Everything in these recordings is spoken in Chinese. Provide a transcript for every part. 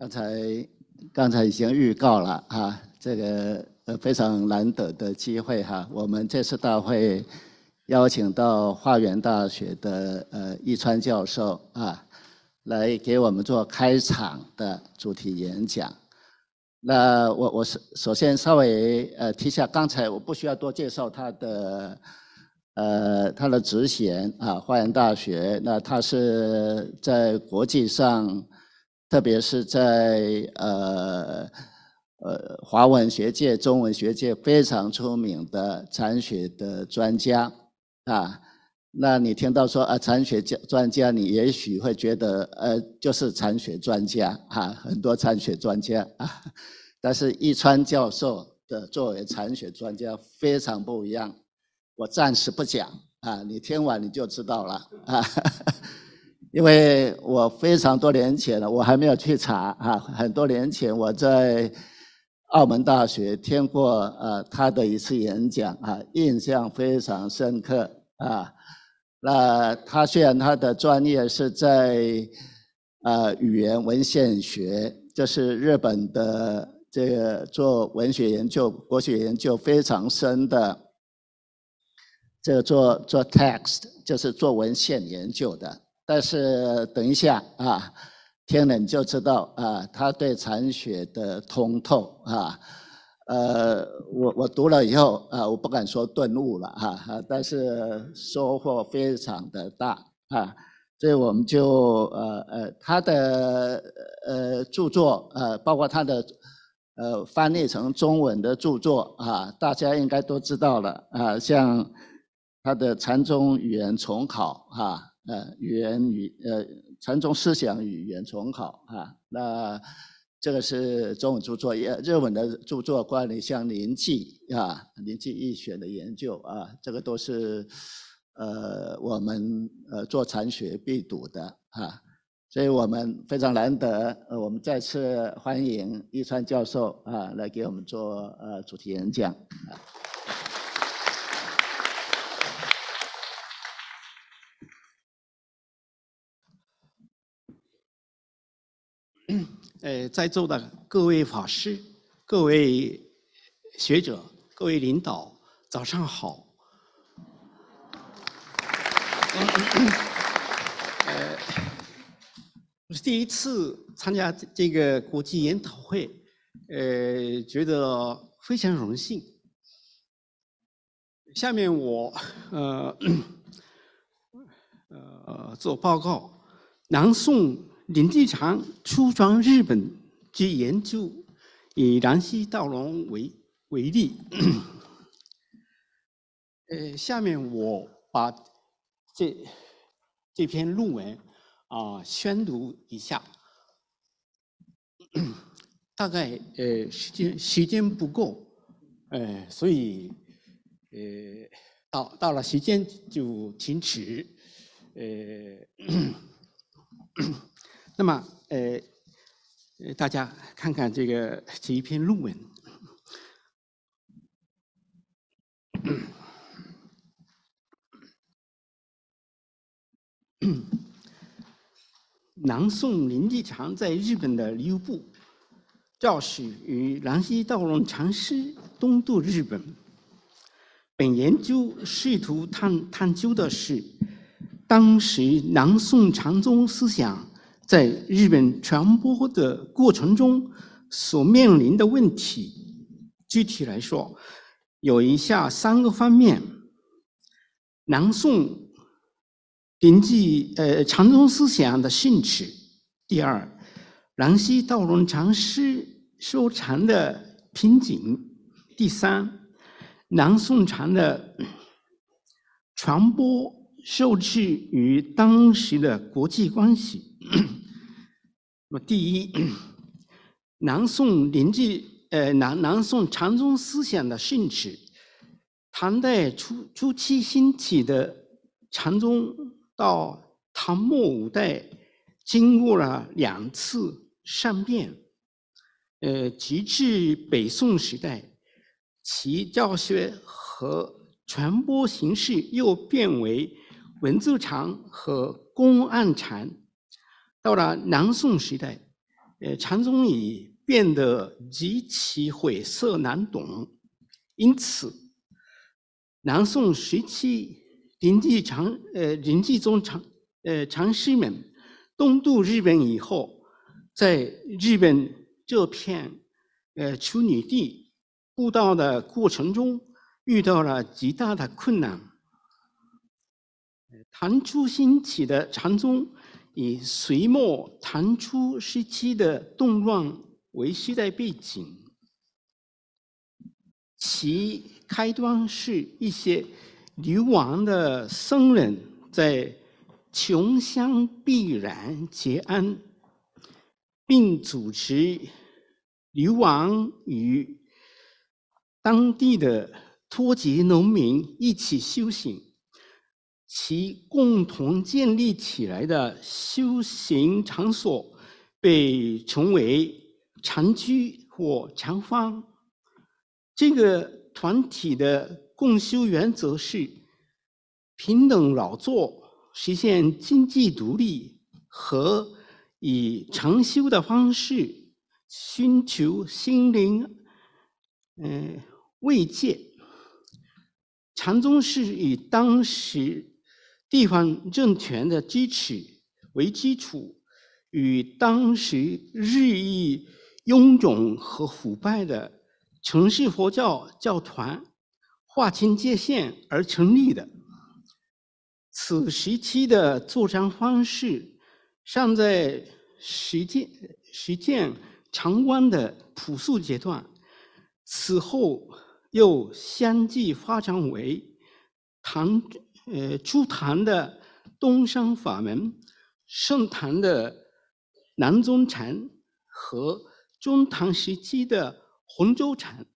刚才刚才已经预告了哈，这个呃非常难得的机会哈，我们这次大会邀请到化园大学的呃易川教授啊，来给我们做开场的主题演讲。那我我是首先稍微呃提下，刚才我不需要多介绍他的呃他的职衔啊，化园大学，那他是在国际上。特别是在呃呃华文学界、中文学界非常出名的残学的专家啊，那你听到说啊残学教专家，你也许会觉得呃就是残学专家哈，很多残学专家啊，但是易川教授的作为残学专家非常不一样，我暂时不讲啊，你听完你就知道了啊。因为我非常多年前了，我还没有去查啊。很多年前我在澳门大学听过呃他的一次演讲啊，印象非常深刻啊。那他虽然他的专业是在呃语言文献学，就是日本的这个做文学研究、国学研究非常深的，这个做做 text 就是做文献研究的。但是等一下啊，天冷就知道啊，他对禅学的通透啊，呃，我我读了以后啊，我不敢说顿悟了哈，但是收获非常的大啊，所以我们就呃呃，他的呃著作呃，包括他的呃翻译成中文的著作啊，大家应该都知道了啊，像他的《禅宗语言重考》哈。呃，语言语呃，禅宗思想语言重考啊，那这个是中文著作业日文的著作，关于像临济啊临济易学的研究啊，这个都是呃我们呃做禅学必读的啊，所以我们非常难得，呃，我们再次欢迎一川教授啊来给我们做呃主题演讲啊。呃，在座的各位法师、各位学者、各位领导，早上好。呃，我是第一次参加这个国际研讨会，呃，觉得非常荣幸。下面我呃呃做报告，南宋。林继常出装日本之研究，以兰溪道龙为为例。呃，下面我把这这篇论文啊宣读一下。大概呃时间时间不够，呃，所以呃到到了时间就停止。呃。那么，呃，大家看看这个这一篇论文。南宋林立常在日本的优部，道士与南溪道隆禅师东渡日本，本研究试图探探究的是，当时南宋禅宗思想。在日本传播的过程中，所面临的问题，具体来说，有以下三个方面：南宋临济呃禅宗思想的兴趣；第二，南溪道隆禅师收禅的瓶颈；第三，南宋禅的传播受制于当时的国际关系。那么，第一，南宋临济，呃，南南宋禅宗思想的兴起，唐代初初期兴起的禅宗，到唐末五代，经过了两次善变，呃，直至北宋时代，其教学和传播形式又变为文字禅和公案禅。到了南宋时代，呃，禅宗已变得极其晦涩难懂，因此，南宋时期临济禅、呃临济宗禅、呃禅师们东渡日本以后，在日本这片呃处女地布道的过程中，遇到了极大的困难。唐初兴起的禅宗。以隋末唐初时期的动乱为时代背景，其开端是一些流亡的僧人在穷乡僻壤结安，并组织流亡与当地的脱节农民一起修行。其共同建立起来的修行场所被称为禅居或禅方。这个团体的共修原则是平等劳作，实现经济独立和以禅修的方式寻求心灵嗯慰藉。禅宗是以当时。地方政权的支持为基础，与当时日益臃肿和腐败的城市佛教教团划清界限而成立的。此时期的作战方式尚在实践实践常官的朴素阶段，此后又相继发展为唐。呃，初唐的东山法门，盛唐的南宗禅和中唐时期的洪州禅，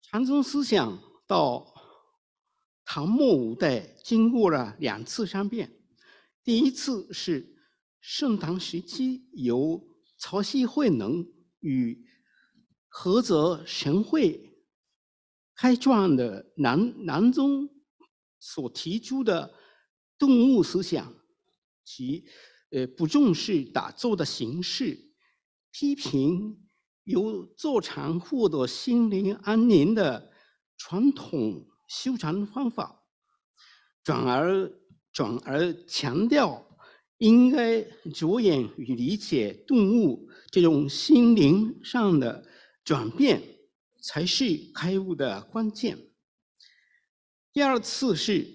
禅宗思想到唐末五代经过了两次商变。第一次是盛唐时期由曹溪慧能与菏泽神会开创的南南宗。所提出的动物思想及呃不重视打坐的形式，批评由坐禅获得心灵安宁的传统修禅方法，转而转而强调应该着眼与理解动物这种心灵上的转变才是开悟的关键。第二次是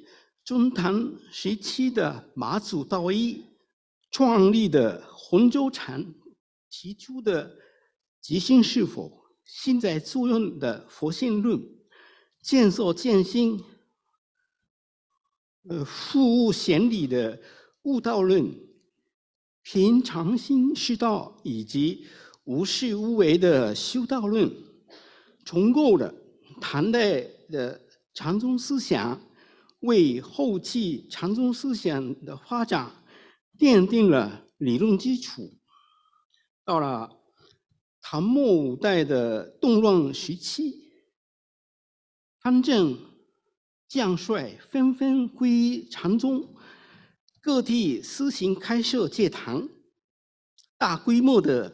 中唐时期的马祖道一创立的洪州禅提出的即心是佛、心在作用的佛性论，见色见心、呃复悟显理的悟道论，平常心是道以及无事无为的修道论，重构了唐代的。禅宗思想为后期禅宗思想的发展奠定了理论基础。到了唐末五代的动乱时期，藩镇将帅纷纷归禅宗，各地私行开设戒堂，大规模的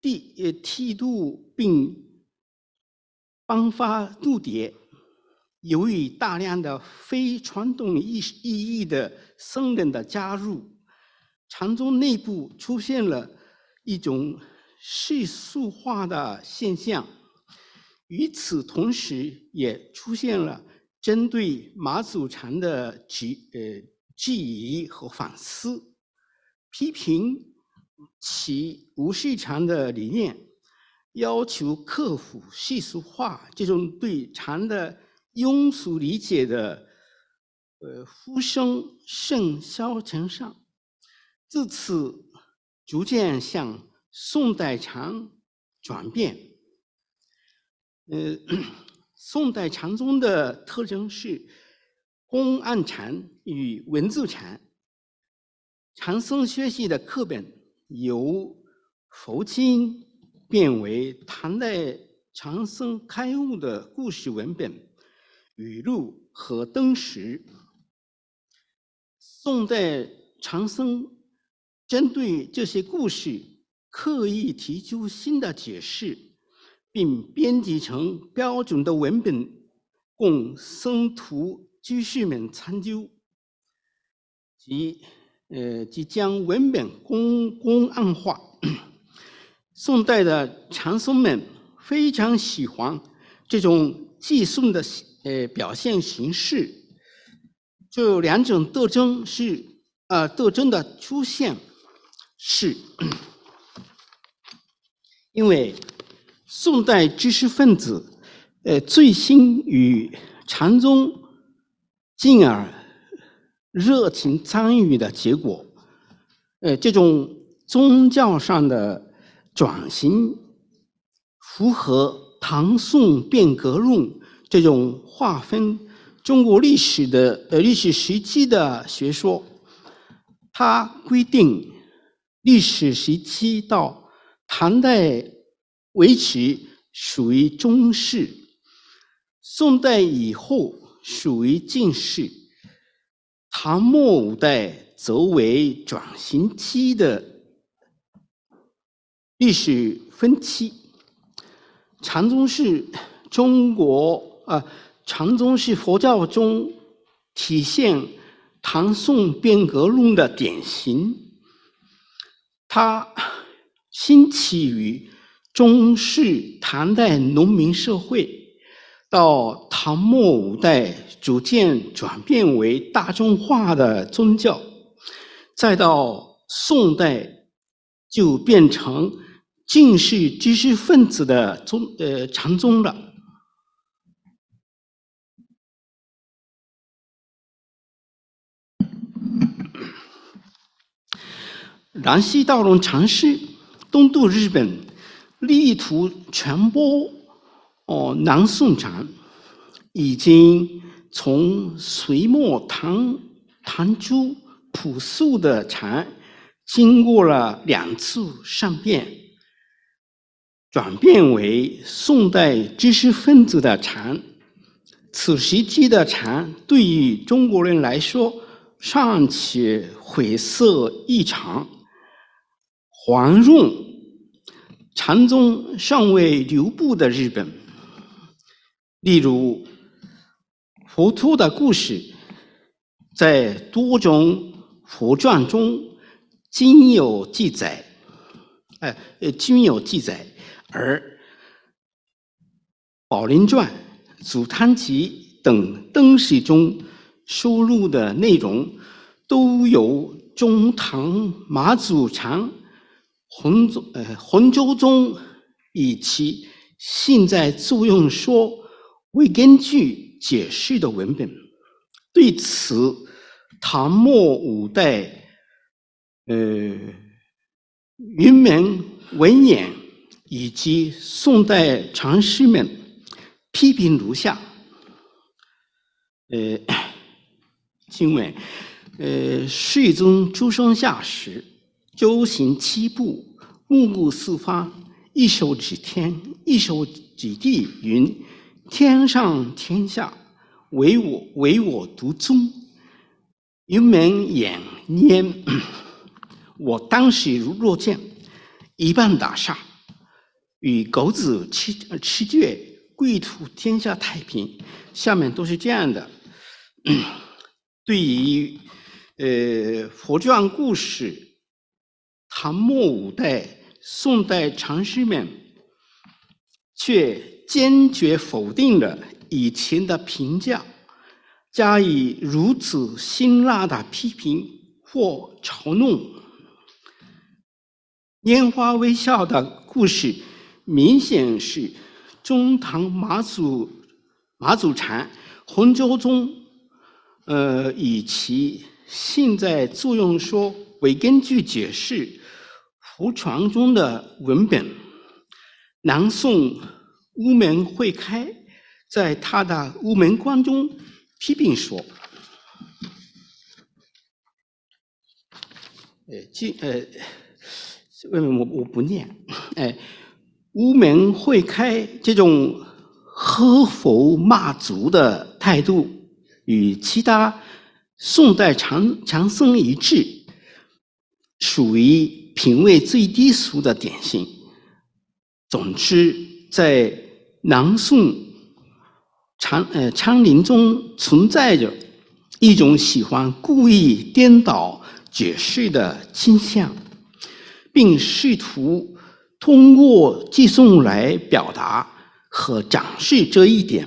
地呃剃度并颁发度牒。由于大量的非传统意意义的僧人的加入，禅宗内部出现了一种世俗化的现象，与此同时，也出现了针对马祖禅的质呃质疑和反思，批评其无世禅的理念，要求克服世俗化这种对禅的。庸俗理解的，呃，呼声甚嚣尘上。自此，逐渐向宋代禅转变。呃，宋代禅宗的特征是公案禅与文字禅。禅僧学习的课本由佛经变为唐代禅僧开悟的故事文本。雨露和灯石，宋代长僧针对这些故事刻意提出新的解释，并编辑成标准的文本，供僧徒居士们参究。即，呃，即将文本公公案化。宋代的禅僧们非常喜欢这种寄送的。呃，表现形式，就两种斗争是呃斗争的出现是，因为宋代知识分子呃醉心于禅宗，进而热情参与的结果。呃，这种宗教上的转型，符合唐宋变革论。这种划分中国历史的呃历史时期的学说，它规定历史时期到唐代为止属于中世，宋代以后属于近世，唐末五代则为转型期的历史分期。禅宗是中国。啊，禅宗是佛教中体现唐宋变革论的典型。它兴起于中世唐代农民社会，到唐末五代逐渐转变为大众化的宗教，再到宋代就变成近世知识分子的宗呃禅宗了。南溪道人尝试东渡日本，力图传播哦南宋禅。已经从隋末唐唐初朴素的禅，经过了两次善变，转变为宋代知识分子的禅。此时期的禅对于中国人来说尚且晦涩异常。黄润禅宗尚未留步的日本，例如，佛陀的故事，在多种佛传中均有记载，哎，呃均有记载，而《宝林传》《祖堂集》等灯史中收录的内容，都有中唐马祖禅。洪宗，呃，洪州宗以其现在作用说为根据解释的文本，对此，唐末五代，呃，云门文言以及宋代禅师们批评如下。呃，经 文，呃，睡宗诸生下时。周行七步，目顾四方，一手指天，一手指地，云：天上天下，唯我唯我独尊。云门掩烟，我当时如若见，一半大厦，与狗子七七绝，贵土天下太平。下面都是这样的。对于呃佛传故事。唐末五代、宋代禅师们，却坚决否定了以前的评价，加以如此辛辣的批评或嘲弄。拈花微笑的故事，明显是中唐马祖、马祖禅、洪州宗，呃，以其现在作用说为根据解释。胡传中的文本，南宋乌门会开在他的《乌门观》中批评说：“呃，这呃，为什么我我不念？哎，乌门会开这种喝否骂足的态度，与其他宋代长长僧一致，属于。”品味最低俗的点心。总之，在南宋长呃昌陵中存在着一种喜欢故意颠倒解释的倾向，并试图通过寄送来表达和展示这一点，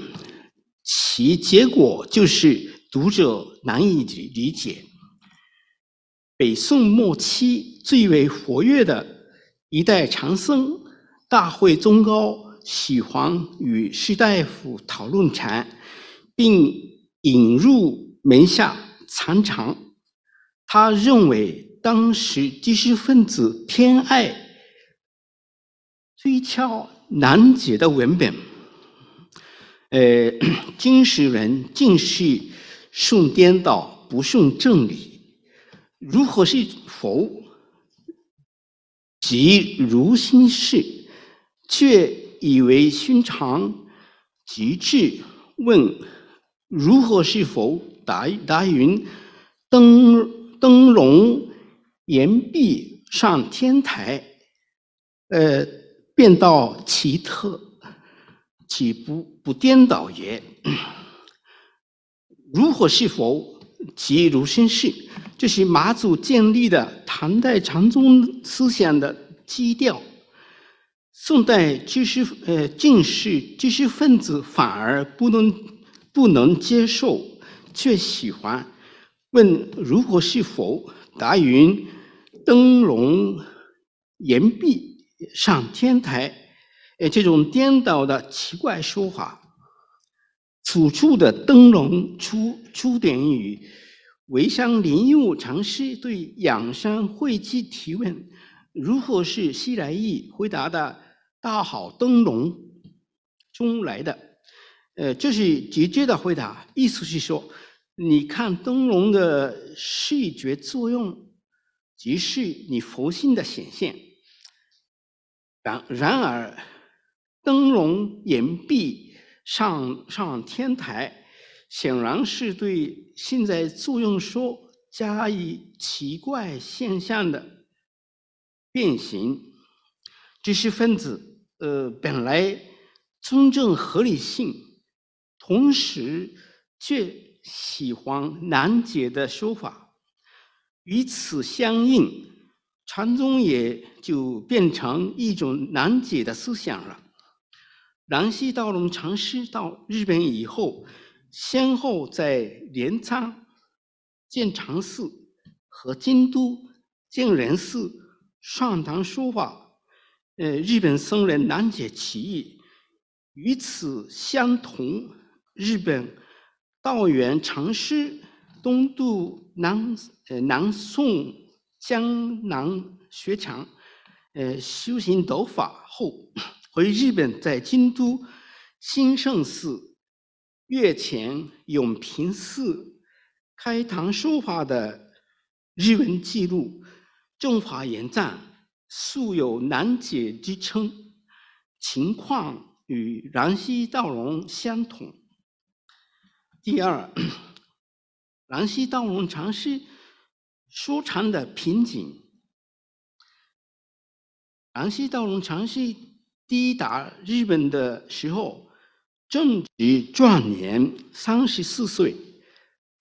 其结果就是读者难以理理解。北宋末期。最为活跃的一代禅僧大会宗高喜欢与士大夫讨论禅，并引入门下禅场。他认为当时知识分子偏爱追敲难解的文本，呃，今 史人尽是顺颠倒，不顺正理，如何是佛？即如心事，却以为寻常。即至问如何是否答答云：灯灯笼岩壁上天台。呃，便道奇特，岂不不颠倒也？如何是否其如身世，这是马祖建立的唐代禅宗思想的基调。宋代知识呃，进士知识分子反而不能不能接受，却喜欢问如何是否答云登龙岩壁上天台，呃，这种颠倒的奇怪说法。此处的灯笼出出点于，围山林佑尝师对仰山会稽提问：“如何是西来意？”回答的：“大好灯笼中来的。”呃，这是直接的回答，意思是说，你看灯笼的视觉作用，即是你佛性的显现。然然而，灯笼掩蔽。上上天台，显然是对现在作用说加以奇怪现象的变形。知识分子呃，本来尊重合理性，同时却喜欢难解的说法。与此相应，禅宗也就变成一种难解的思想了。南溪道隆禅师到日本以后，先后在镰仓建禅寺和京都建仁寺上堂说法，呃，日本僧人难解其意。与此相同，日本道元禅师东渡南呃南宋江南学禅，呃，修行斗法后。回日本，在京都兴圣寺、月前永平寺开堂书法的日文记录《中华严赞素有难解之称，情况与兰溪道荣相同。第二，兰溪道荣禅师说禅的瓶颈，兰溪道荣禅师抵达日本的时候正值壮年三十四岁，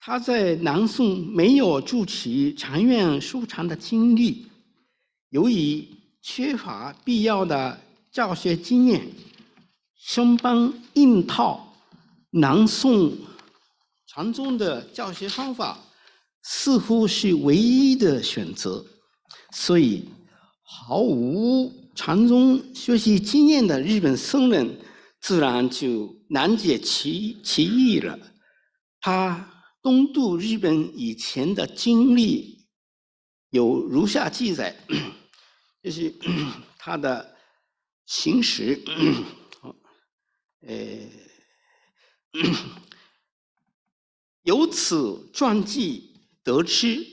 他在南宋没有住持禅院、修禅的经历，由于缺乏必要的教学经验，生搬硬套南宋禅宗的教学方法似乎是唯一的选择，所以毫无。禅宗学习经验的日本僧人，自然就难解其其意了。他东渡日本以前的经历有如下记载，这 是 他的行驶，呃，由此传记得知，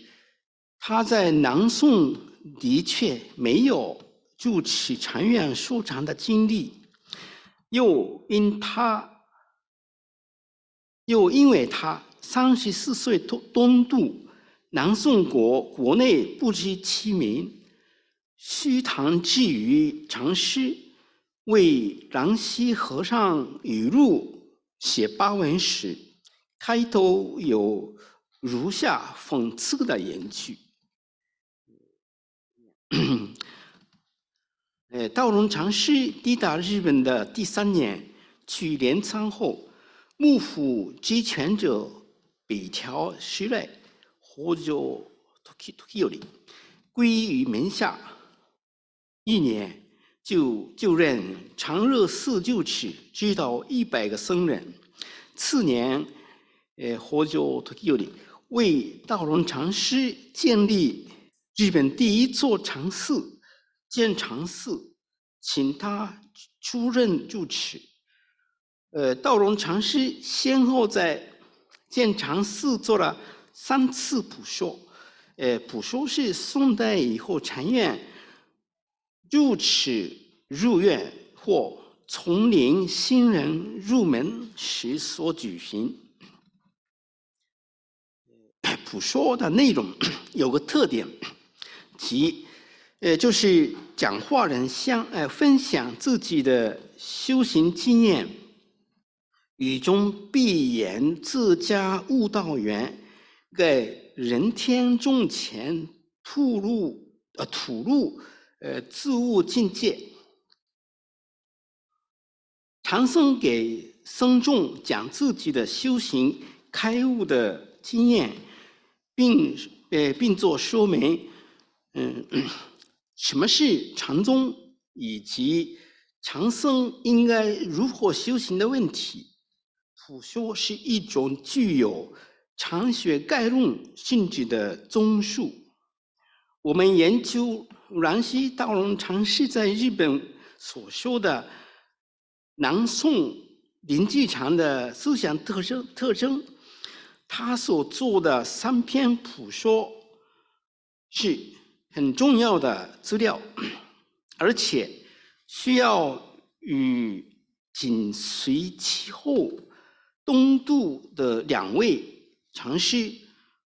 他在南宋的确没有。筑起禅院书藏的经历，又因他，又因为他三十四岁东东渡，南宋国国内不知其名，西唐寄于禅师，为兰溪和尚语录写八文时，开头有如下讽刺的言句。诶，道荣禅师抵达日本的第三年，去镰仓后，幕府集权者北条时赖，佛教徒吉有林，归于门下。一年就就任长乐寺旧址，指导一百个僧人。次年，诶，佛教徒吉有林为道荣禅师建立日本第一座禅寺。建长寺，请他出任住持。呃，道荣禅师先后在建长寺做了三次普说。呃，普说是宋代以后禅院住持入院或丛林新人入门时所举行。普说的内容 有个特点，即。呃，就是讲话人相，呃，分享自己的修行经验，语中必言自家悟道缘，给人天众前吐露，呃，吐露，呃，自悟境界。唐僧给僧众讲自己的修行开悟的经验，并呃，并做说明，嗯。什么是禅宗以及禅僧应该如何修行的问题？《普说》是一种具有禅学概论性质的综述。我们研究南溪道隆禅师在日本所说的南宋林济禅的思想特征特征，他所做的三篇《普说》是。很重要的资料，而且需要与紧随其后东渡的两位禅师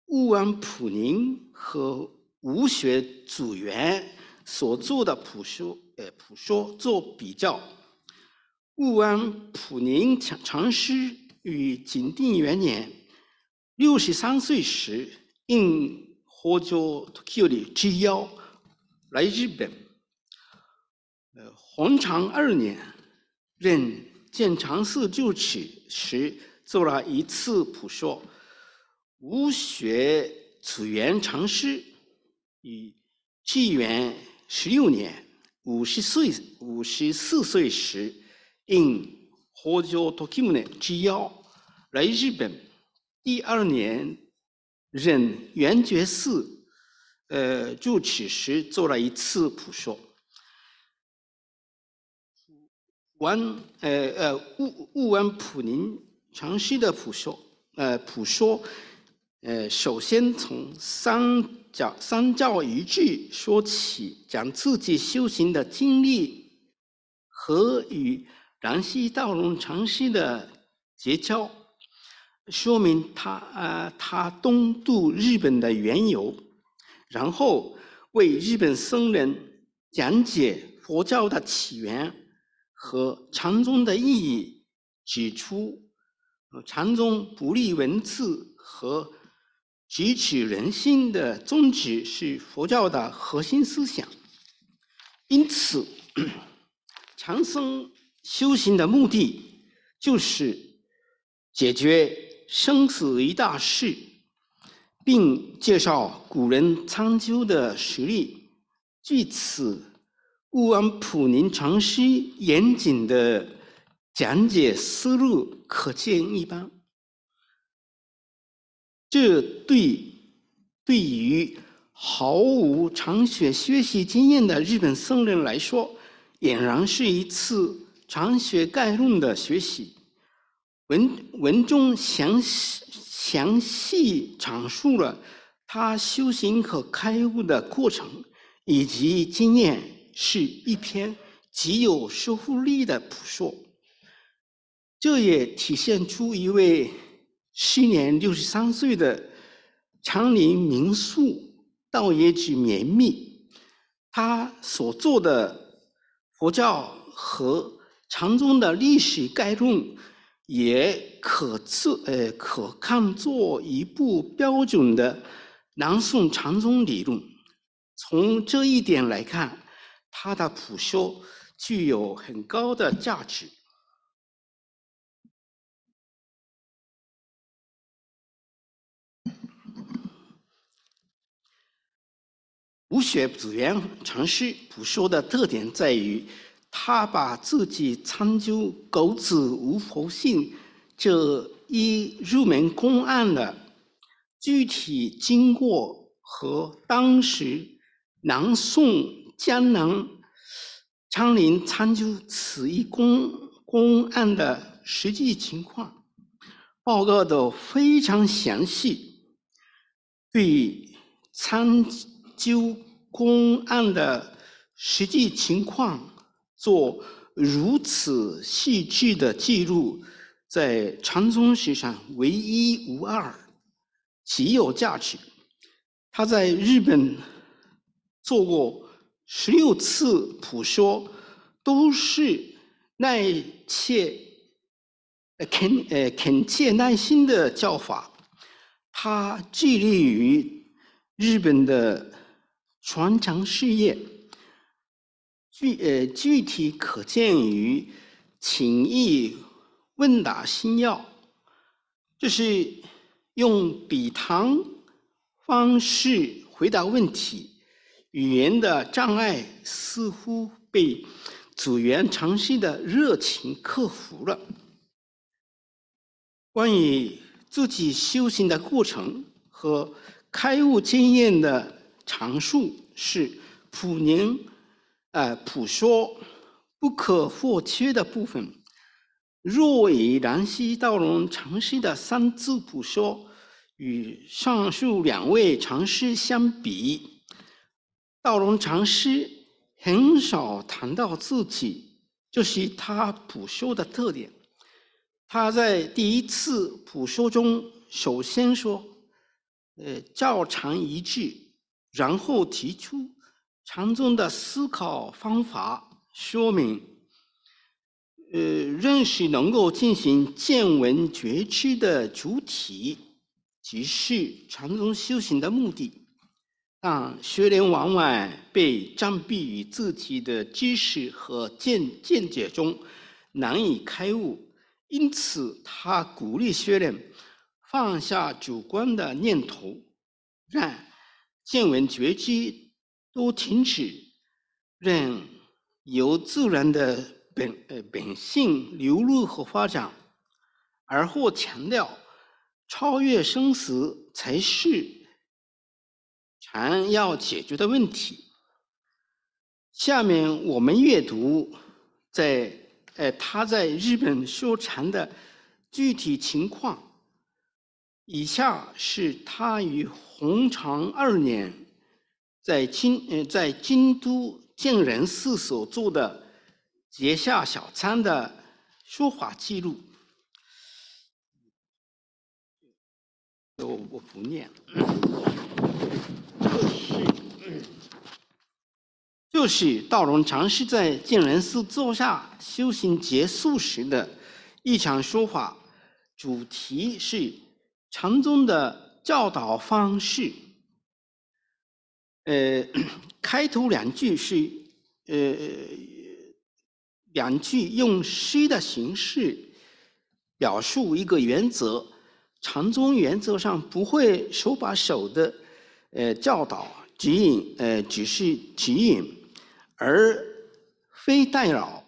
乌安普宁和武学祖元所做的普书，哎，普说做比较。乌安普宁禅禅师与景定元年六十三岁时，应。和尚托起的之邀来日本。呃，弘长二年任建长寺旧持时，做了一次普说。无学初元长师，以纪元十六年五十岁五十四岁时，应和尚托起的之邀来日本，第二年。任圆觉寺，呃，住持时做了一次普说，文呃呃，悟悟文普宁长师的普说，呃普说，呃，首先从三教三教一致说起，讲自己修行的经历和与南溪道隆长师的结交。说明他呃，他东渡日本的缘由，然后为日本僧人讲解佛教的起源和禅宗的意义，指出禅宗不立文字和汲取人心的宗旨是佛教的核心思想。因此，禅 僧修行的目的就是解决。生死一大事，并介绍古人参究的实例。据此，乌安普宁禅师严谨的讲解思路可见一斑。这对对于毫无长学学习经验的日本僧人来说，俨然是一次长学概论的学习。文文中详细详细阐述了他修行和开悟的过程以及经验，是一篇极有说服力的朴说。这也体现出一位时年六十三岁的长林明宿道业之绵密。他所做的佛教和禅宗的历史概论。也可做，呃，可看作一部标准的南宋禅宗理论。从这一点来看，他的普修具有很高的价值。吴学子源禅师普修的特点在于。他把自己参究“狗子无佛性”这一入门公案的具体经过和当时南宋江南昌林参究此一公公案的实际情况，报告的非常详细，对参究公案的实际情况。做如此细致的记录，在禅宗史上唯一无二，极有价值。他在日本做过十六次普说，都是耐呃肯呃恳切耐心的教法。他致力于日本的传承事业。具呃，具体可见于《请意问答新要》，就是用笔谈方式回答问题，语言的障碍似乎被组员尝试的热情克服了。关于自己修行的过程和开悟经验的阐述，是普宁。呃，普说不可或缺的部分。若以南西道人禅师的三字普说，与上述两位禅师相比，道人禅师很少谈到自己，这是他普说的特点。他在第一次普说中，首先说，呃，照常一致。”然后提出。禅宗的思考方法说明，呃，认识能够进行见闻觉知的主体，即是禅宗修行的目的。但学人往往被障蔽于自己的知识和见见解中，难以开悟。因此，他鼓励学人放下主观的念头，让见闻觉知。都停止，任由自然的本呃本性流露和发展，而后强调超越生死才是禅要解决的问题。下面我们阅读在呃他在日本修禅的具体情况。以下是他于弘长二年。在京呃在京都建仁寺所做的结下小参的说法记录，我我不念，就是，就是道荣尝试在建仁寺坐下修行结束时的一场说法，主题是禅宗的教导方式。呃，开头两句是呃两句用诗的形式表述一个原则。禅宗原则上不会手把手的呃教导指引，呃只是指引，而非代劳。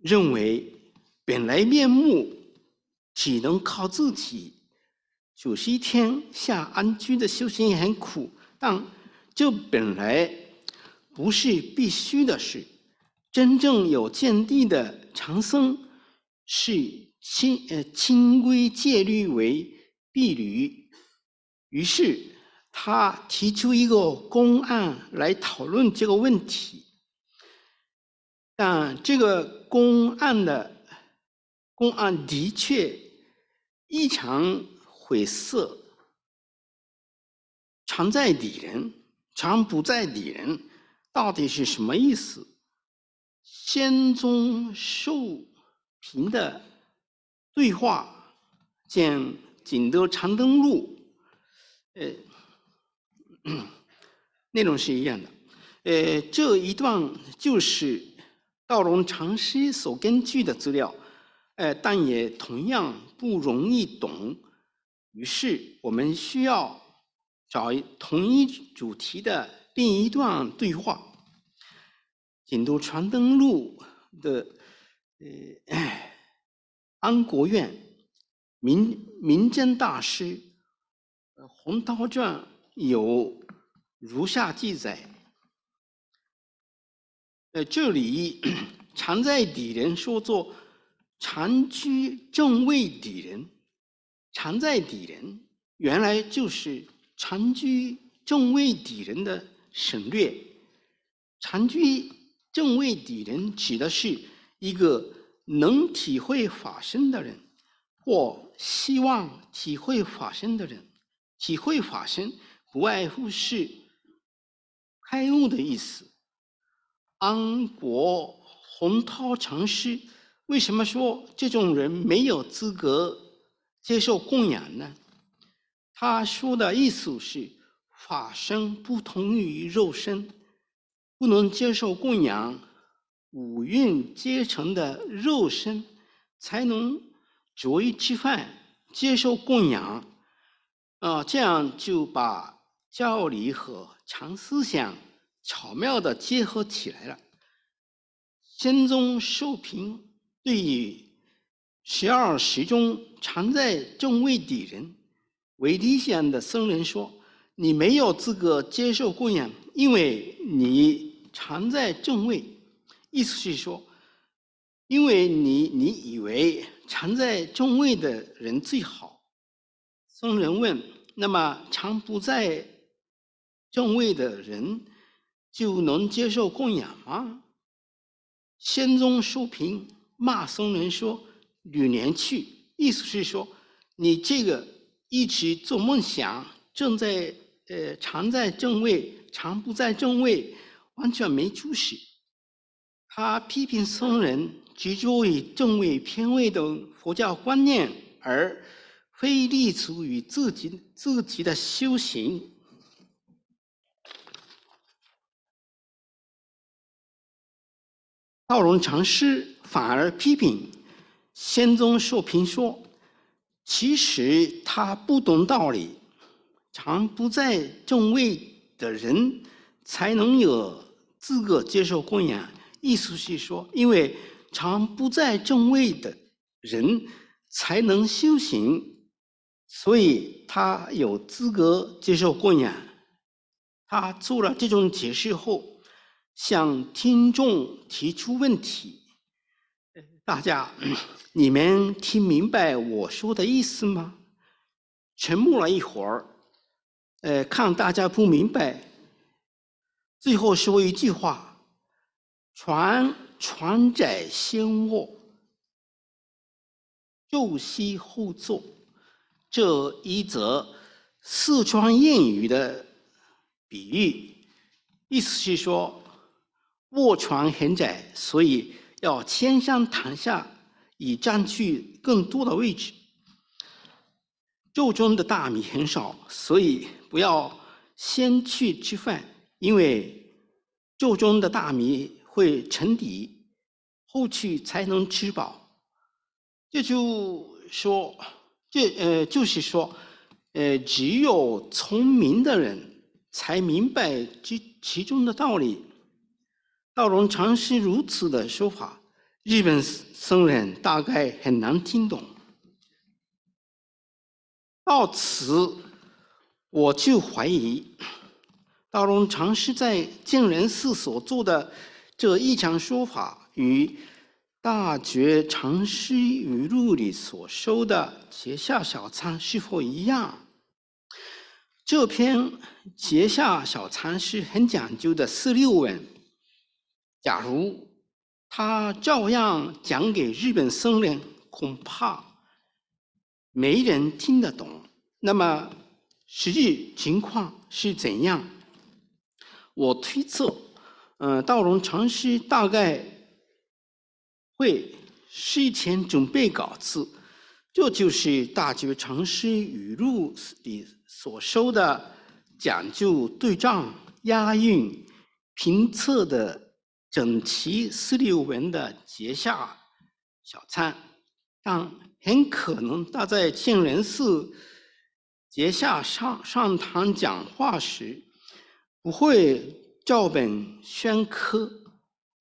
认为本来面目，只能靠自己？九十一天下安居的修行也很苦。但这本来不是必须的事。真正有见地的长僧是清呃清规戒律为婢女，于是他提出一个公案来讨论这个问题。但这个公案的公案的确异常晦涩。常在理人，常不在理人，到底是什么意思？仙宗受平的对话，见《景德长灯录》，呃，内 容是一样的。呃，这一段就是道融禅师所根据的资料，呃，但也同样不容易懂。于是我们需要。找同一主题的另一段对话，《锦都传灯录》的呃安国院民民间大师《洪涛传》有如下记载：呃，这里常在底人说做常居正位底人，常在底人原来就是。常居正位底人的省略，常居正位底人指的是一个能体会法身的人，或希望体会法身的人，体会法身不爱乎事，开悟的意思。安国洪涛禅师为什么说这种人没有资格接受供养呢？他说的意思是：法身不同于肉身，不能接受供养；五蕴皆成的肉身，才能着衣吃饭、接受供养。啊，这样就把教理和常思想巧妙地结合起来了。金宗受平对于十二时中常在正位的人。维理县的僧人说：“你没有资格接受供养，因为你常在正位。”意思是说，因为你你以为常在正位的人最好。僧人问：“那么常不在正位的人就能接受供养吗？”仙宗书评骂僧人说：“吕连去。”意思是说，你这个。一起做梦想，正在呃常在正位，常不在正位，完全没出息。他批评僧人执着于正位偏位等佛教观念，而非立足于自己自己的修行。道荣禅师反而批评，仙宗说评说。其实他不懂道理，常不在正位的人才能有资格接受供养。意思是说，因为常不在正位的人才能修行，所以他有资格接受供养。他做了这种解释后，向听众提出问题。大家，你们听明白我说的意思吗？沉默了一会儿，呃，看大家不明白，最后说一句话：“船船窄先卧，右西后坐。”这一则四川谚语的比喻，意思是说，卧船很窄，所以。要先上躺下，以占据更多的位置。粥中的大米很少，所以不要先去吃饭，因为粥中的大米会沉底，后去才能吃饱。这就说，这呃就是说，呃只有聪明的人才明白其其中的道理。道荣禅师如此的说法，日本僧人大概很难听懂。到此，我就怀疑，道荣禅师在净仁寺所做的这一场说法，与《大觉禅师语录》里所收的节下小餐是否一样？这篇节下小餐是很讲究的四六文。假如他照样讲给日本僧人，恐怕没人听得懂。那么实际情况是怎样？我推测，嗯，道荣禅师大概会事前准备稿子，这就是《大觉禅师语录》里所收的讲究对仗、押韵、平仄的。整齐斯缕文的结下小餐，但很可能他在庆人寺结下上上堂讲话时，不会照本宣科，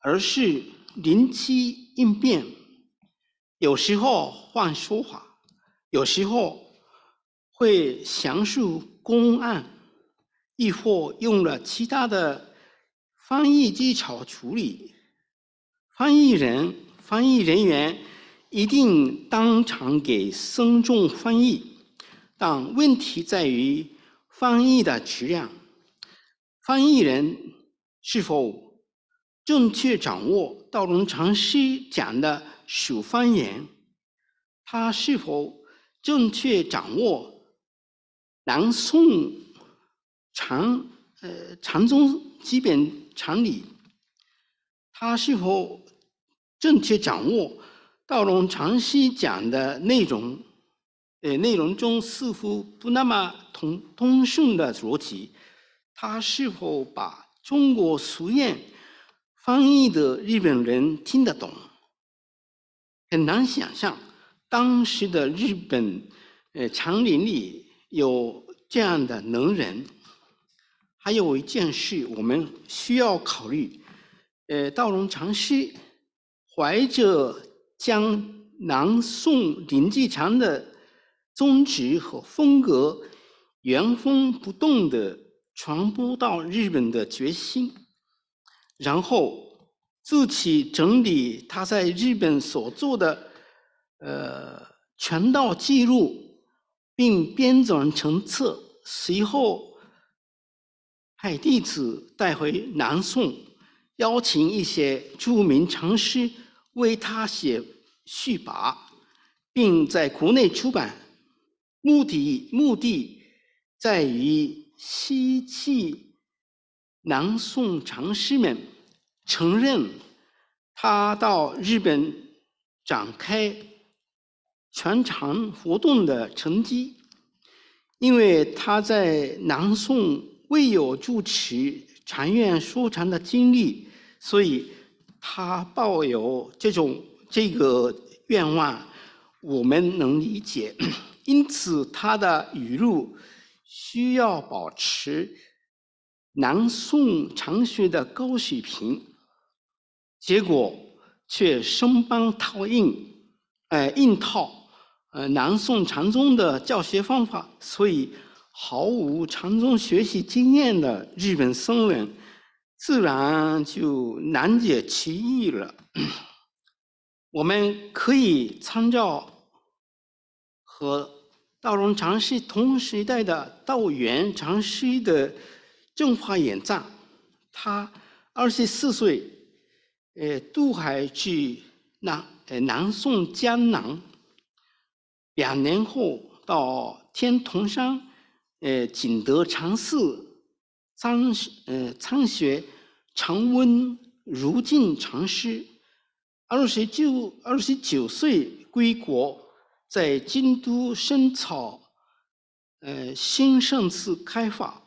而是临机应变，有时候换说法，有时候会详述公案，亦或用了其他的。翻译技巧处理，翻译人、翻译人员一定当场给僧众翻译，但问题在于翻译的质量。翻译人是否正确掌握道隆禅师讲的蜀方言？他是否正确掌握南宋禅呃禅宗基本？常理，他是否正确掌握道隆长期讲的内容？呃，内容中似乎不那么通通顺的逻辑，他是否把中国俗谚翻译的日本人听得懂？很难想象当时的日本，呃，长林里有这样的能人。还有一件事，我们需要考虑。呃，道荣禅师怀着将南宋林继长的宗旨和风格原封不动的传播到日本的决心，然后自己整理他在日本所做的呃全道记录，并编纂成册，随后。派弟子带回南宋，邀请一些著名禅师为他写序跋，并在国内出版。目的目的在于希冀南宋禅师们承认他到日本展开传禅活动的成绩，因为他在南宋。未有住持禅院说禅的经历，所以他抱有这种这个愿望，我们能理解。因此，他的语录需要保持南宋禅学的高水平，结果却生搬套硬，呃，硬套呃南宋禅宗的教学方法，所以。毫无禅宗学习经验的日本僧人，自然就难解其意了。我们可以参照和道融禅师同时代的道元禅师的《正法演藏》，他二十四岁，呃，渡海去南呃南宋江南，两年后到天童山。呃，景德禅寺，苍呃，苍学，常温如镜禅师，二十九，二十九岁归国，在京都深草，呃，新胜寺开法，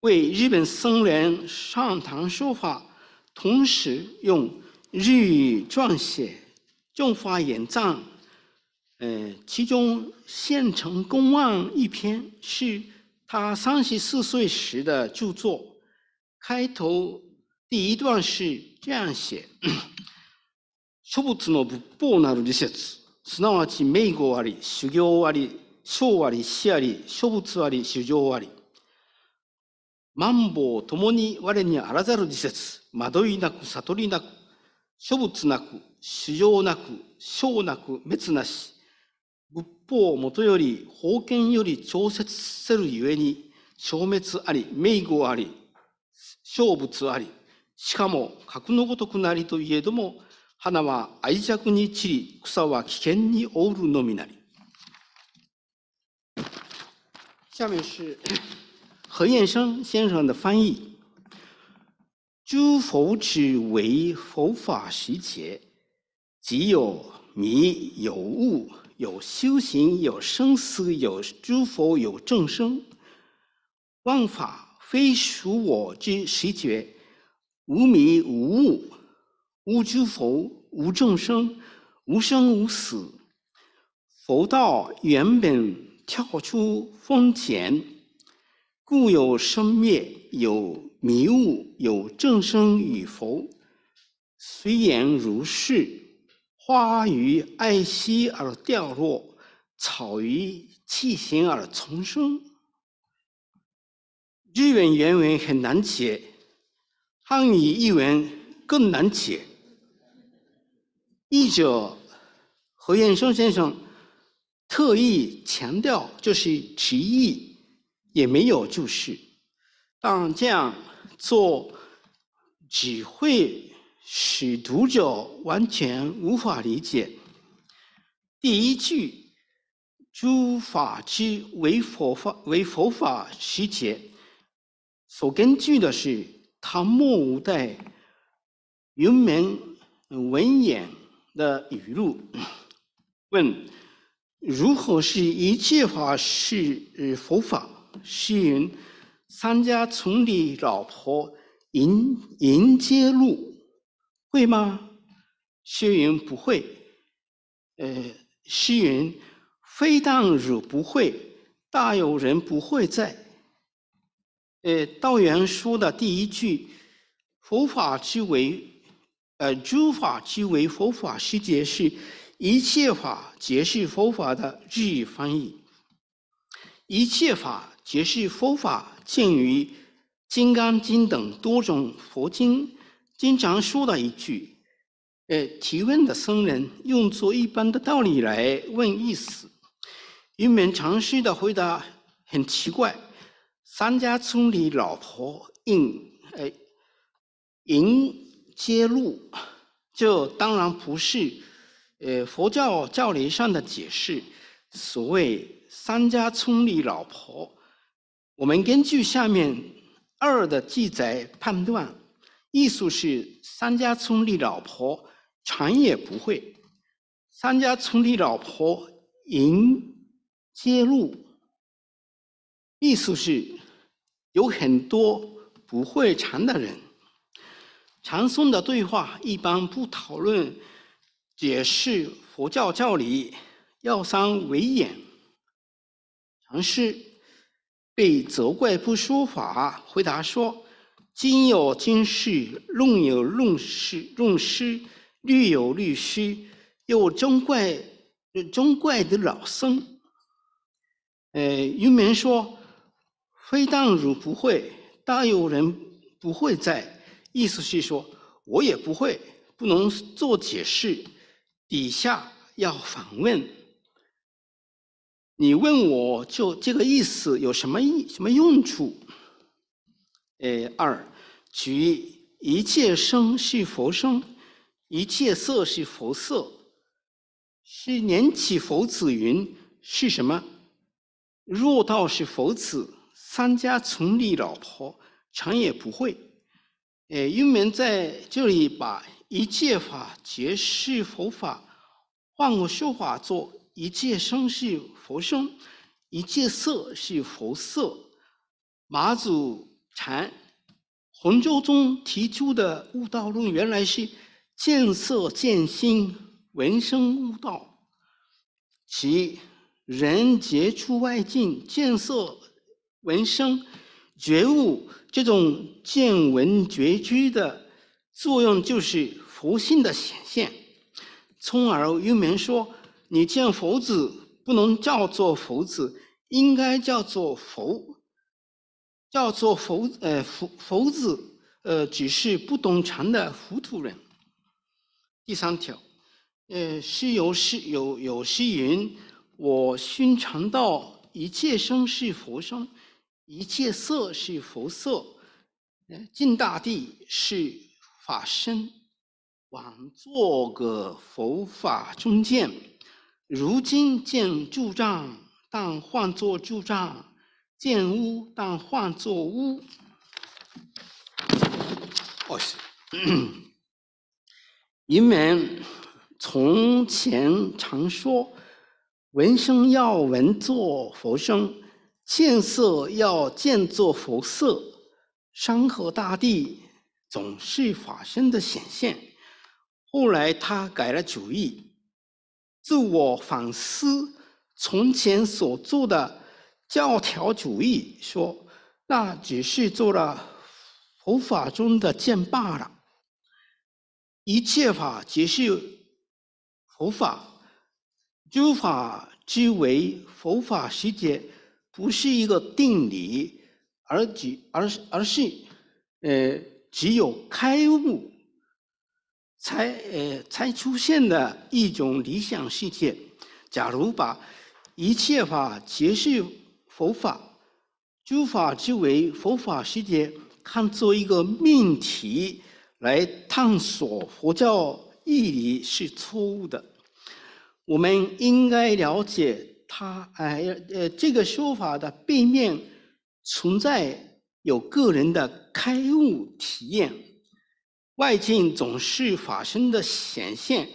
为日本僧人上堂说法，同时用日语撰写，用法言藏》。呃，其中《县城公案》一篇是他三十四岁时的著作。开头第一段是这样写：諸 仏の仏法なる理説、すなわち名語あり、修行あり、章あり、死あり、諸仏あり、修行あり。万法ともに我にあらざる理説、惑いなく悟りなく、諸仏なく、修行なく、章なく、滅なし、法もとより封建より調節せるゆえに消滅あり名護あり勝物ありしかも格のごとくなりといえども花は愛着に散り草は危険に覆るのみなり。下面是何燕生先生的翻译：诸佛之为佛法实节，即有迷有悟。有修行，有生死，有诸佛，有众生。万法非属我之实觉，无迷无悟，无诸佛，无众生，无生无死。佛道原本跳出风前，故有生灭，有迷悟，有众生与佛。虽然如是。花于爱惜而掉落，草于弃形而重生。日文原文很难解，汉语译文更难解。译者何燕生先生特意强调，就是直译也没有注释，但这样做只会。使读者完全无法理解。第一句：“诸法之为佛法，为佛法时节。”所根据的是唐末五代云门文言的语录。问：如何是一切法是佛法？是云：“三家村的老婆迎迎接路。”会吗？学云不会。呃，虚云非但汝不会，大有人不会在。呃，道元说的第一句：“佛法之为，呃，诸法之为佛法，世界是一切法，皆是佛法的日语翻译。一切法皆是佛法，见于《金刚经》等多种佛经。”经常说的一句：“呃，提问的僧人用作一般的道理来问意思，渔民常识的回答很奇怪。三家村里老婆迎哎迎接路，这当然不是呃佛教教理上的解释。所谓三家村里老婆，我们根据下面二的记载判断。”艺术是三家村的老婆唱也不会。三家村的老婆迎接路，艺术是有很多不会唱的人。禅宗的对话一般不讨论解释佛教教理，要三为眼，尝试被责怪不说法，回答说。今有今世，论有论师，论师律有律师，有中怪，中怪的老僧。呃，有人说：“非当汝不会，当有人不会在。”意思是说，我也不会，不能做解释。底下要反问：“你问我就这个意思，有什么意什么用处？”诶，二举一切声是佛声，一切色是佛色，是年起佛子云是什么？若道是佛子，三家村里老婆常也不会。诶，因为在这里把一切法皆是佛法，换个说法做一切声是佛声，一切色是佛色，马祖。禅，洪州宗提出的悟道论原来是见色见心，闻声悟道。其人接触外境，见色闻声，觉悟这种见闻觉知的作用，就是佛性的显现。从而又明说：你见佛子不能叫做佛子，应该叫做佛。叫做佛，呃，佛佛子，呃，只是不懂禅的糊涂人。第三条，呃，是有是有有诗云：“我心常道，一切生是佛生，一切色是佛色，尽大地是法身，往做个佛法中见。如今见住障，但换作住障见污当化作污，哦，是。人们从前常说：闻声要闻作佛声，见色要见作佛色。山河大地总是法身的显现。后来他改了主意，自我反思从前所做的。教条主义说，那只是做了佛法中的见罢了。一切法皆是佛法，诸法之为佛法世界，不是一个定理，而只而而是，呃，只有开悟才呃才出现的一种理想世界。假如把一切法皆是佛法、诸法，之为佛法世界看作一个命题来探索佛教义理是错误的。我们应该了解它，哎，呃，这个说法的背面存在有个人的开悟体验，外境总是法身的显现，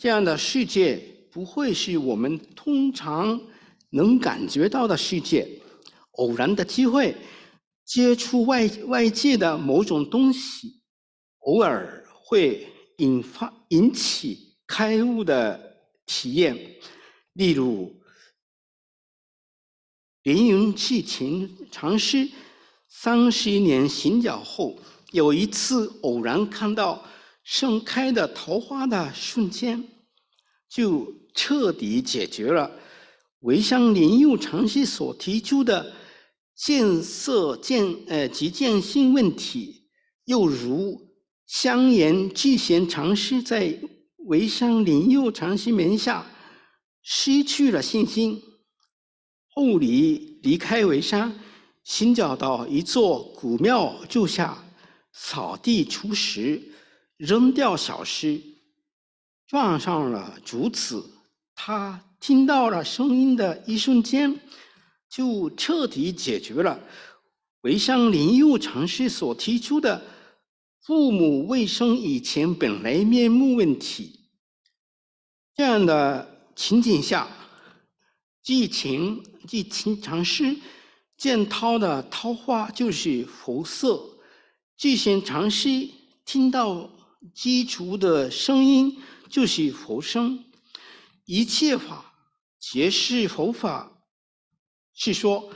这样的世界不会是我们通常。能感觉到的世界，偶然的机会接触外外界的某种东西，偶尔会引发引起开悟的体验。例如，林云气琴禅师三十一年行脚后，有一次偶然看到盛开的桃花的瞬间，就彻底解决了。沩山灵佑禅师所提出的建设建呃即见性问题，又如香言智贤禅师在沩山灵佑禅师门下失去了信心，后离离开沩山，寻找到一座古庙住下，扫地除石，扔掉小诗，撞上了竹子。他听到了声音的一瞬间，就彻底解决了韦香林佑禅师所提出的父母未生以前本来面目问题。这样的情景下，寂情寂情尝试见涛的桃花就是佛色；寂心尝试听到基础的声音就是佛声。一切法皆是佛法，是说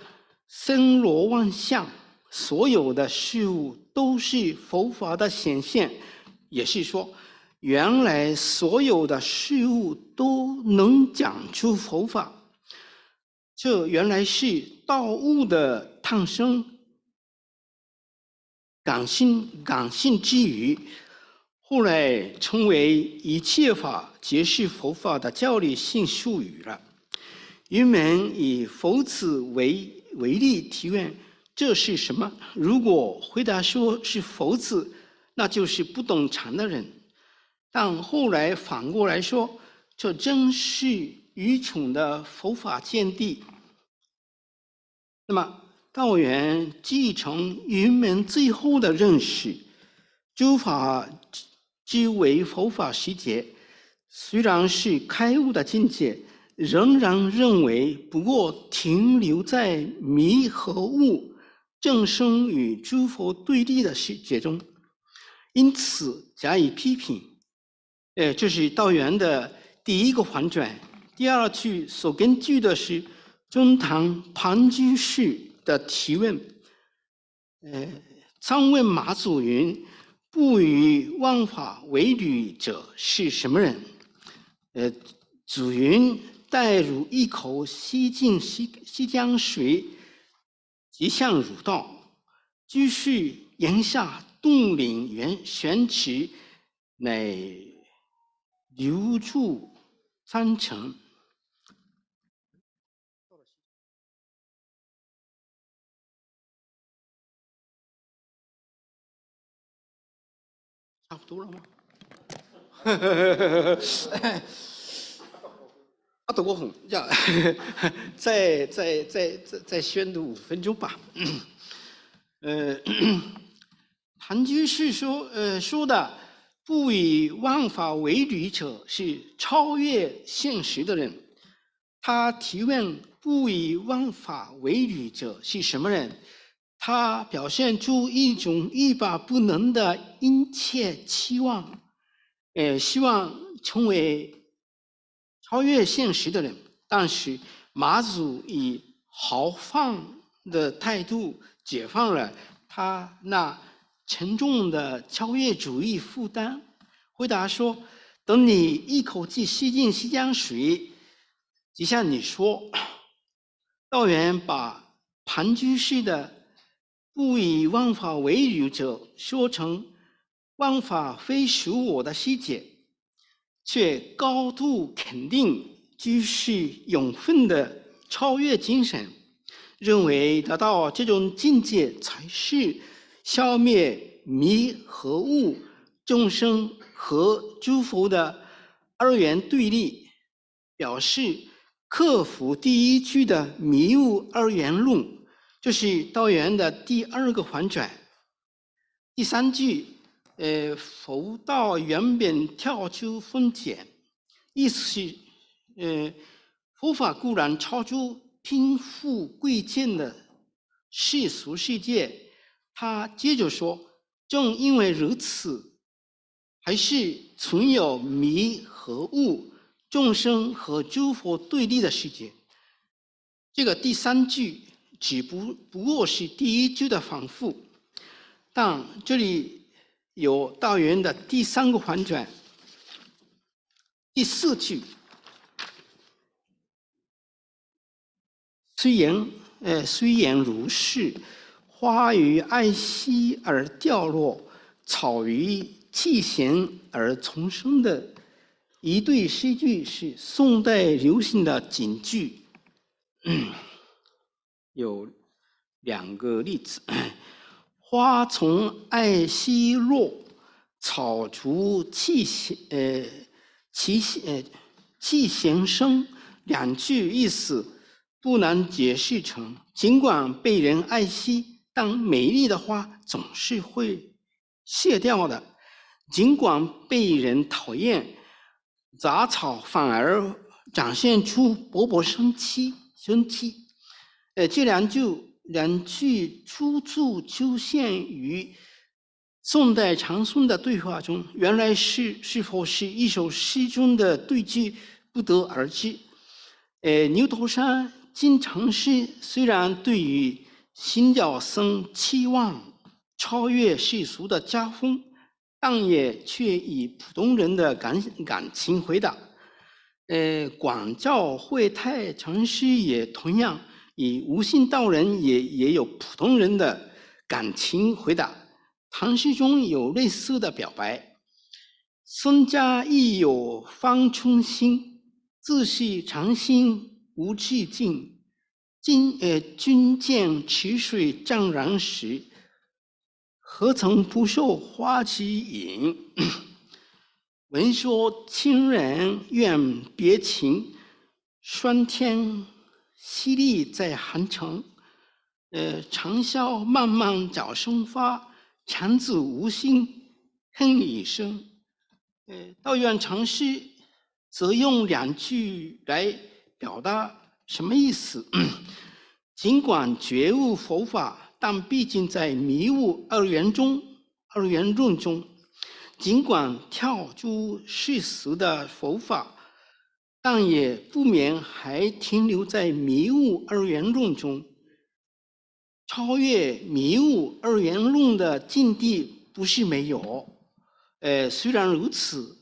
森罗万象，所有的事物都是佛法的显现，也是说，原来所有的事物都能讲出佛法，这原来是道物的诞生，感性感性之余，后来成为一切法皆是佛法的教理性术语了。云门以佛子为为例提问：“这是什么？”如果回答说是佛子，那就是不懂禅的人。但后来反过来说，这真是愚蠢的佛法见地。那么道元继承云门最后的认识，诸法。即为佛法时节，虽然是开悟的境界，仍然认为不过停留在迷和悟、众生与诸佛对立的世界中，因此加以批评。呃，这是道元的第一个反转。第二句所根据的是中唐庞居士的提问。呃，常问马祖云。不与万法为侣者是什么人？呃，祖云待汝一口吸尽西西江水，即向汝道，继续檐下洞岭原选起，乃留住三城。差不多了吗？呵呵呵呵呵呵，他打 再再再再再宣读五分钟吧。呃，韩 居士说，呃，说的不以万法为旅者是超越现实的人。他提问：不以万法为旅者是什么人？他表现出一种欲罢不能的殷切期望，呃，希望成为超越现实的人。但是马祖以豪放的态度解放了他那沉重的超越主义负担，回答说：“等你一口气吸进西江水，就像你说，道元把盘居式的。”故以万法为有者说成，万法非属我的世界，却高度肯定居士永奋的超越精神，认为达到这种境界才是消灭迷和悟众生和诸佛的二元对立，表示克服第一句的迷悟二元论。就是道缘的第二个反转，第三句，呃，佛道原本跳出分险，意思是，呃，佛法固然超出贫富贵贱的世俗世界，他接着说，正因为如此，还是存有迷和悟、众生和诸佛对立的世界。这个第三句。只不不过是第一句的反复，但这里有道元的第三个反转。第四句：“虽然，呃，虽然如是，花于爱惜而掉落，草于弃闲而重生”的一对诗句，是宋代流行的警句。嗯有两个例子：“ 花从爱惜落，草除气呃呃弃呃气贤生。”两句意思不难解释成：尽管被人爱惜，但美丽的花总是会谢掉的；尽管被人讨厌，杂草反而展现出勃勃生机生机。呃，这两句两句出处出现于宋代长孙的对话中，原来是是否是一首诗中的对句，不得而知。呃，牛头山金长诗虽然对于新角僧期望超越世俗的家风，但也却以普通人的感感情回答。呃，广照会泰禅诗也同样。以无心道人也也有普通人的感情回答。唐诗中有类似的表白：“孙家亦有芳春心，自是长心无气尽。今呃，君见池水湛然时，何曾不受花其影？闻说亲人怨别情，霜天。”犀利在寒城，呃，长啸漫漫早生花，长子无心恨雨声。呃，道远长诗，则用两句来表达什么意思？尽管觉悟佛法，但毕竟在迷雾二元中，二元论中，尽管跳出世俗的佛法。但也不免还停留在迷雾二元论中。超越迷雾二元论的境地不是没有。呃，虽然如此，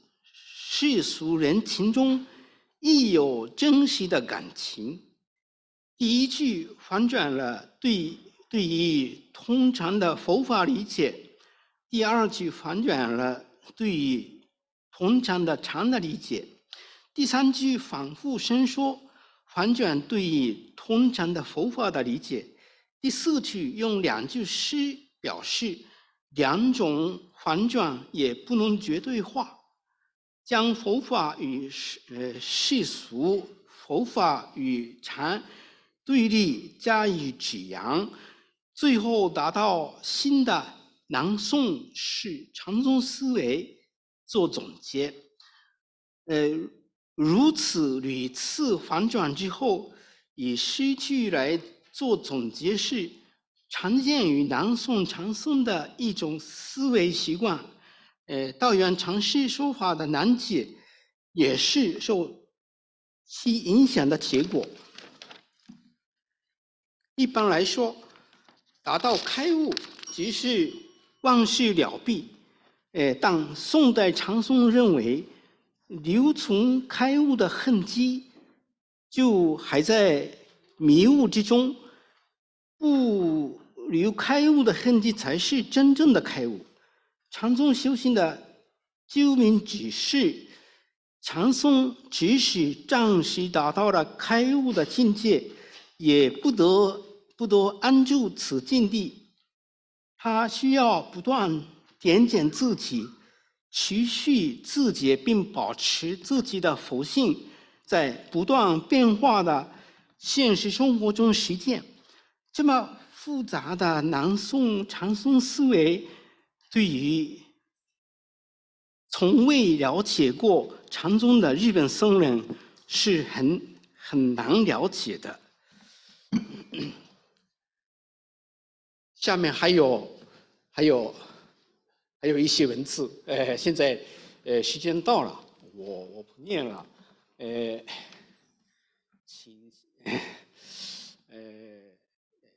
世俗人情中亦有真实的感情。第一句反转了对对于通常的佛法理解，第二句反转了对于通常的常的理解。第三句反复伸缩，反转对于通常的佛法的理解。第四句用两句诗表示，两种反转也不能绝对化，将佛法与世呃世俗佛法与禅对立加以指扬，最后达到新的南宋式禅宗思维做总结。呃。如此屡次反转之后，以诗句来做总结是常见于南宋禅宋的一种思维习惯。呃，道元禅师说法的难解，也是受其影响的结果。一般来说，达到开悟即是万事了毕。呃，但宋代禅宗认为。留存开悟的痕迹，就还在迷雾之中；不留开悟的痕迹，才是真正的开悟。禅宗修行的救命之事，禅宗即使暂时达到了开悟的境界，也不得不得安住此境地，他需要不断检点自己。持续自觉并保持自己的佛性，在不断变化的现实生活中实践。这么复杂的南宋禅宗思维，对于从未了解过禅宗的日本僧人是很很难了解的。下面还有，还有。还有一些文字，哎，现在，呃，时间到了，我我不念了，呃，请呃，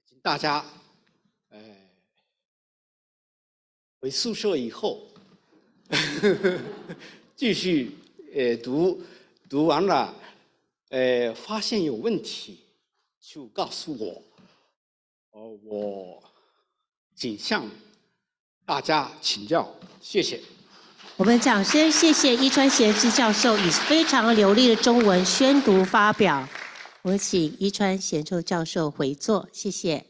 请大家，呃，回宿舍以后，继续，呃，读，读完了，呃，发现有问题，就告诉我，哦，我，谨向。大家请教，谢谢。我们掌声谢谢伊川贤之教授以非常流利的中文宣读发表。我们请伊川贤寿教授回座，谢谢。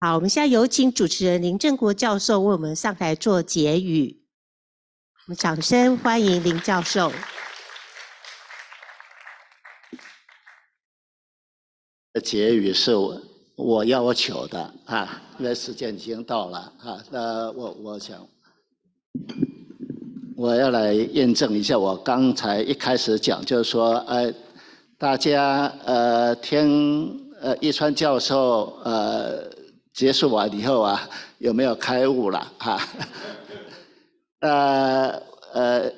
好，我们现在有请主持人林正国教授为我们上台做结语。我们掌声欢迎林教授。结语是我。我要求的啊，因为时间已经到了啊。那我我想，我要来验证一下我刚才一开始讲，就是说，呃，大家呃听呃一川教授呃结束完以后啊，有没有开悟了哈？呃 呃，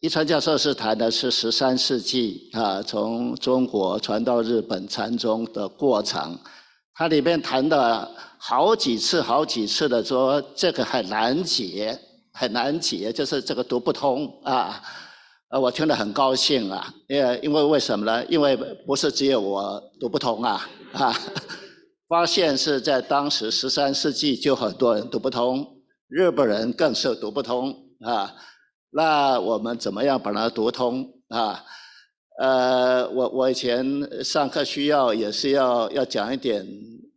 一川教授是谈的是十三世纪啊，从中国传到日本禅宗的过程。他里面谈的好几次，好几次的说这个很难解，很难解，就是这个读不通啊。呃，我听了很高兴啊，因为因为为什么呢？因为不是只有我读不通啊，啊，发现是在当时十三世纪就很多人读不通，日本人更是读不通啊。那我们怎么样把它读通啊？呃，我我以前上课需要也是要要讲一点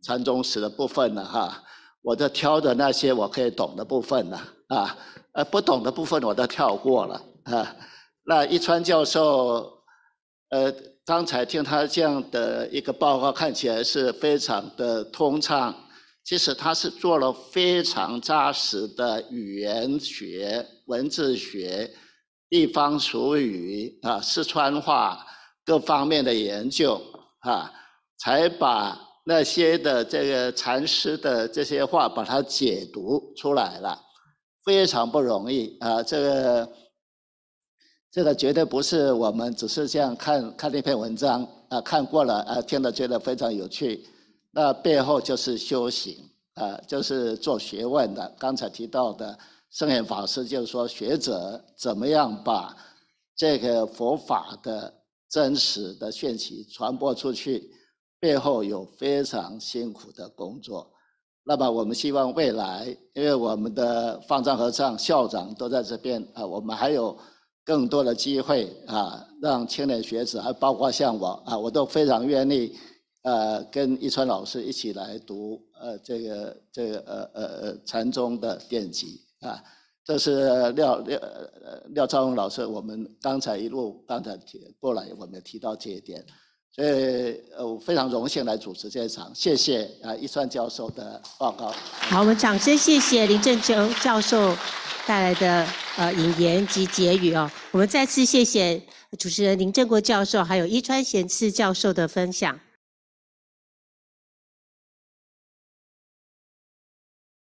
禅宗史的部分呢哈，我都挑的那些我可以懂的部分呢啊，呃不懂的部分我都跳过了啊。那一川教授，呃，刚才听他这样的一个报告，看起来是非常的通畅。其实他是做了非常扎实的语言学、文字学。地方俗语啊，四川话各方面的研究啊，才把那些的这个禅师的这些话把它解读出来了，非常不容易啊！这个这个绝对不是我们只是这样看看那篇文章啊，看过了啊，听了觉得非常有趣。那背后就是修行啊，就是做学问的。刚才提到的。圣严法师就是说，学者怎么样把这个佛法的真实的讯息传播出去，背后有非常辛苦的工作。那么我们希望未来，因为我们的方丈和尚、校长都在这边啊，我们还有更多的机会啊，让青年学子，还包括像我啊，我都非常愿意呃，跟一川老师一起来读呃，这个这个呃呃呃禅宗的典籍。啊，这是廖廖呃廖昭荣老师，我们刚才一路刚才提过来，我们提到这一点，所以呃我非常荣幸来主持这一场，谢谢啊伊川教授的报告。好，我们掌声谢谢林正秋教授带来的呃引言及结语哦。我们再次谢谢主持人林正国教授，还有伊川贤次教授的分享。